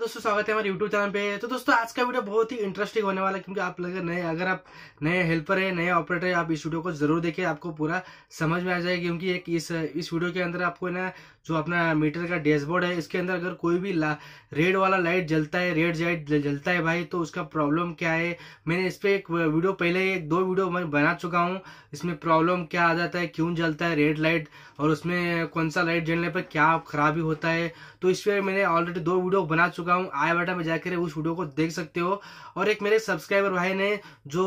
दोस्तों स्वागत है हमारे यूट्यूब चैनल पे तो दोस्तों आज का वीडियो बहुत ही इंटरेस्टिंग होने वाला है क्योंकि आप लगे नए अगर आप नए हेल्पर है नए ऑपरेटर है आप इस वीडियो को जरूर देखिए आपको पूरा समझ में आ जाएगा क्योंकि एक इस इस वीडियो के अंदर आपको ना जो अपना मीटर का डैशबोर्ड है इसके अंदर अगर कोई भी रेड वाला लाइट जलता है रेड लाइट जलता है भाई तो उसका प्रॉब्लम क्या है मैंने इस पर एक वीडियो पहले एक दो वीडियो मैं बना चुका हूँ इसमें प्रॉब्लम क्या आ जाता है क्यों जलता है रेड लाइट और उसमें कौन सा लाइट जलने पर क्या खराबी होता है तो इस पर मैंने ऑलरेडी दो वीडियो बना चुका हूँ आई बटा में जाकर उस वीडियो को देख सकते हो और एक मेरे सब्सक्राइबर भाई ने जो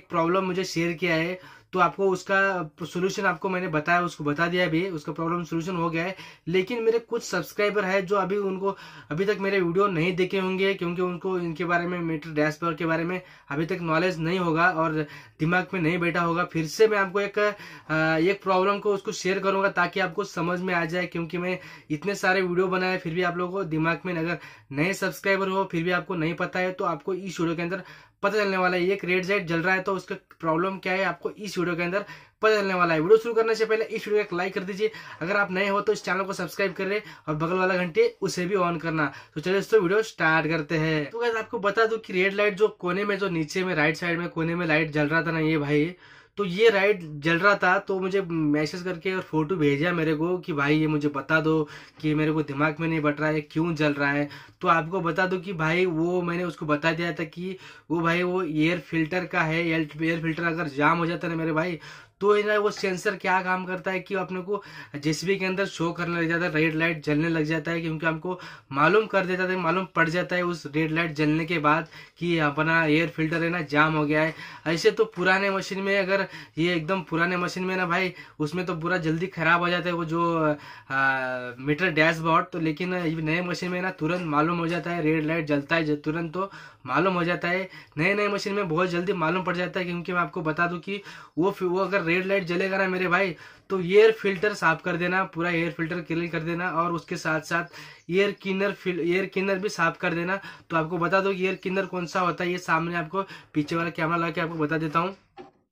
एक प्रॉब्लम मुझे शेयर किया है तो आपको उसका सोल्यूशन आपको मैंने बताया उसको बता दिया भी उसका प्रॉब्लम सोल्यूशन हो गया है लेकिन मेरे कुछ सब्सक्राइबर है जो अभी उनको अभी तक मेरे वीडियो नहीं देखे होंगे क्योंकि उनको इनके बारे में मीटर डैशबोर्ड के बारे में अभी तक नॉलेज नहीं होगा और दिमाग में नहीं बैठा होगा फिर से मैं आपको एक एक प्रॉब्लम को उसको शेयर करूंगा ताकि आपको समझ में आ जाए क्योंकि मैं इतने सारे वीडियो बनाए फिर भी आप लोगों को दिमाग में अगर नए सब्सक्राइबर हो फिर भी आपको नहीं पता है तो आपको इस वीडियो के अंदर पता चलने वाला है ये रेड जेट जल रहा है तो उसका प्रॉब्लम क्या है आपको इस वीडियो के अंदर पता चलने वाला है वीडियो शुरू करने से पहले इस वीडियो को एक लाइक कर दीजिए अगर आप नए हो तो इस चैनल को सब्सक्राइब करें और बगल वाला घंटे उसे भी ऑन करना तो चलिए दोस्तों वीडियो स्टार्ट करते हैं तो आपको बता दू की रेड लाइट जो कोने में जो नीचे में राइट साइड में कोने में लाइट जल रहा था ना ये भाई तो ये राइड जल रहा था तो मुझे मैसेज करके और फोटो भेजा मेरे को कि भाई ये मुझे बता दो कि मेरे को दिमाग में नहीं बट रहा है क्यों जल रहा है तो आपको बता दो कि भाई वो मैंने उसको बता दिया था कि वो भाई वो एयर फिल्टर का है एयर फिल्टर अगर जाम हो जाता ना मेरे भाई तो वो सेंसर क्या काम करता है कि अपने को जेसीबी के अंदर शो करने लग जाता है रेड लाइट जलने लग जाता है क्योंकि हमको मालूम कर देता है मालूम पड़ जाता है उस रेड लाइट जलने के बाद कि अपना एयर फिल्टर है ना जाम हो गया है ऐसे तो पुराने मशीन में अगर ये एकदम पुराने मशीन में ना भाई उसमें तो पूरा जल्दी खराब हो जाता है वो जो आ, मीटर डैशबोर्ड तो लेकिन नए मशीन में ना तुरंत मालूम हो जाता है रेड लाइट जलता है तुरंत तो मालूम हो जाता है नए नए मशीन में बहुत जल्दी मालूम पड़ जाता है क्योंकि मैं आपको बता दूं कि वो वो अगर रेड लाइट जलेगा ना मेरे भाई तो एयर फिल्टर साफ कर देना पूरा एयर फिल्टर क्लीन कर देना और उसके साथ साथ एयर किनर एयर किनर भी साफ कर देना तो आपको बता दो एयर किनर कौन सा होता है ये सामने आपको पीछे वाला कैमरा लगा के आपको बता देता हूँ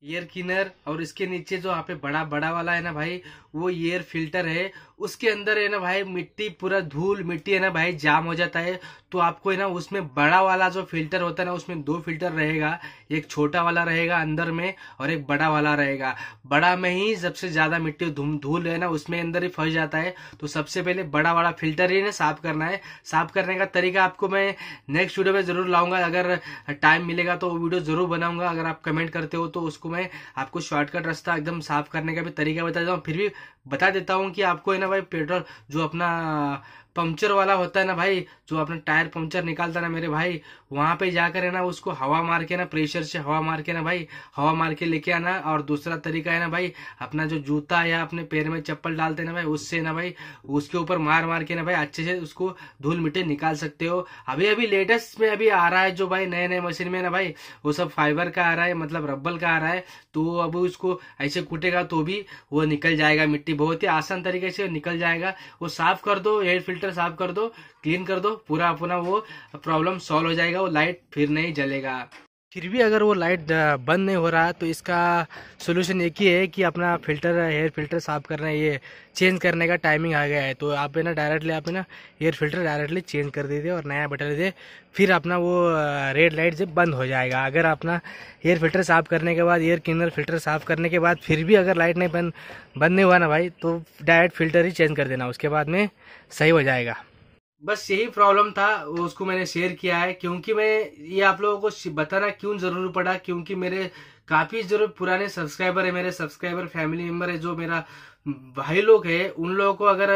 एयर किनर और इसके नीचे जो यहाँ पे बड़ा बड़ा वाला है ना भाई वो एयर फिल्टर है उसके अंदर है ना भाई मिट्टी पूरा धूल मिट्टी है ना भाई जाम हो जाता है तो आपको है ना उसमें बड़ा वाला जो फिल्टर होता है ना उसमें दो फिल्टर रहेगा एक छोटा वाला रहेगा अंदर में और एक बड़ा वाला रहेगा बड़ा में ही सबसे ज़्यादा मिट्टी धूल है ना उसमें अंदर ही फंस जाता है तो सबसे पहले बड़ा वाला फिल्टर ही ना साफ करना है साफ करने का तरीका आपको मैं नेक्स्ट वीडियो में ज़रूर लाऊंगा अगर टाइम मिलेगा तो वीडियो ज़रूर बनाऊंगा अगर आप कमेंट करते हो तो उसको मैं आपको शॉर्टकट रास्ता एकदम साफ करने का भी तरीका बता देता हूँ फिर भी बता देता हूँ कि आपको है ना भाई पेट्रोल जो अपना पंचर वाला होता है ना भाई जो अपना टायर पंचर निकालता ना मेरे भाई वहां पे जाकर है ना उसको हवा मार के ना प्रेशर से हवा मार के ना भाई हवा मार के लेके आना और दूसरा तरीका है ना भाई अपना जो जूता या अपने पैर में चप्पल डालते ना भाई उससे ना भाई उसके ऊपर मार मार के ना भाई अच्छे से उसको धूल मिट्टी निकाल सकते हो अभी अभी लेटेस्ट में अभी आ रहा है जो भाई नए नए मशीन में ना भाई वो सब फाइबर का आ रहा है मतलब रब्बल का आ रहा है तो अब उसको ऐसे कूटेगा तो भी वो निकल जाएगा मिट्टी बहुत ही आसान तरीके से निकल जाएगा वो साफ कर दो एयर फिल्टर फिल्टर साफ कर दो क्लीन कर दो पूरा अपना वो प्रॉब्लम सॉल्व हो जाएगा वो लाइट फिर नहीं जलेगा फिर भी अगर वो लाइट बंद नहीं हो रहा है तो इसका सोल्यूशन एक ही है कि अपना फ़िल्टर हेयर फिल्टर साफ़ करना ये चेंज करने का टाइमिंग आ गया है तो आप है ना डायरेक्टली आप ना हेयर फिल्टर डायरेक्टली चेंज कर दीजिए और नया बटन दे फिर अपना वो रेड लाइट जब बंद हो जाएगा अगर अपना हेयर फिल्टर साफ़ करने के बाद एयर क्लीनर फिल्टर साफ़ करने के बाद फिर भी अगर लाइट नहीं बंद बंद नहीं हुआ ना भाई तो डायरेक्ट फिल्टर ही चेंज कर देना उसके बाद में सही हो जाएगा बस यही प्रॉब्लम था उसको मैंने शेयर किया है क्योंकि मैं ये आप लोगों को बताना क्यों ज़रूर पड़ा क्योंकि मेरे काफ़ी जरूर पुराने सब्सक्राइबर है मेरे सब्सक्राइबर फैमिली मेंबर है जो मेरा भाई लोग है उन लोगों को अगर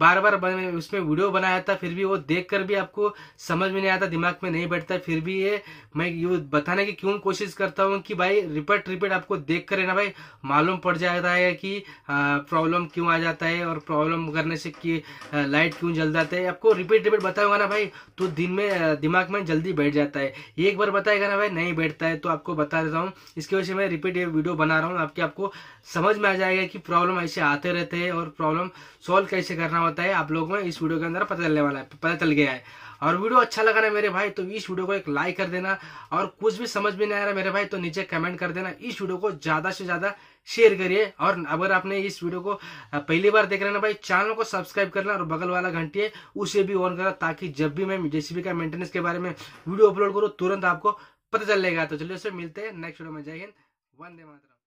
बार बार उसमें वीडियो बनाया था फिर भी वो देख कर भी आपको समझ में नहीं आता दिमाग में नहीं बैठता फिर भी ये मैं ये बताने की क्यों कोशिश करता हूँ कि भाई रिपीट रिपीट आपको देख कर ना भाई मालूम पड़ जाता है कि प्रॉब्लम क्यों आ जाता है और प्रॉब्लम करने से कि लाइट क्यों जल जाता है आपको रिपीट रिपीट बताऊंगा ना भाई तो दिन में दिमाग में जल्दी बैठ जाता है एक बार बताएगा ना भाई नहीं बैठता है तो आपको बता देता हूँ इसकी वजह से मैं रिपीट वीडियो बना रहा हूँ आपके आपको समझ में आ जाएगा कि प्रॉब्लम प्रॉब्लम ऐसे आते रहते हैं और प्रॉब्लम सॉल्व कैसे करना होता है आप लोगों को इस वीडियो के अंदर पता चलने वाला है पता चल गया है और वीडियो अच्छा लगा ना मेरे भाई तो इस वीडियो को एक लाइक कर देना और कुछ भी समझ में नहीं आ रहा मेरे भाई तो नीचे कमेंट कर देना इस वीडियो को ज़्यादा से ज़्यादा शेयर करिए और अगर आपने इस वीडियो को पहली बार देख रहे ना भाई चैनल को सब्सक्राइब करना और बगल वाला घंटी है उसे भी ऑन करना ताकि जब भी मैं जेसीबी का मेंटेनेंस के बारे में वीडियो अपलोड करूँ तुरंत आपको पता चल चलेगा तो चलिए उससे मिलते हैं नेक्स्ट वीडियो में जय हिंद वंदे मातरम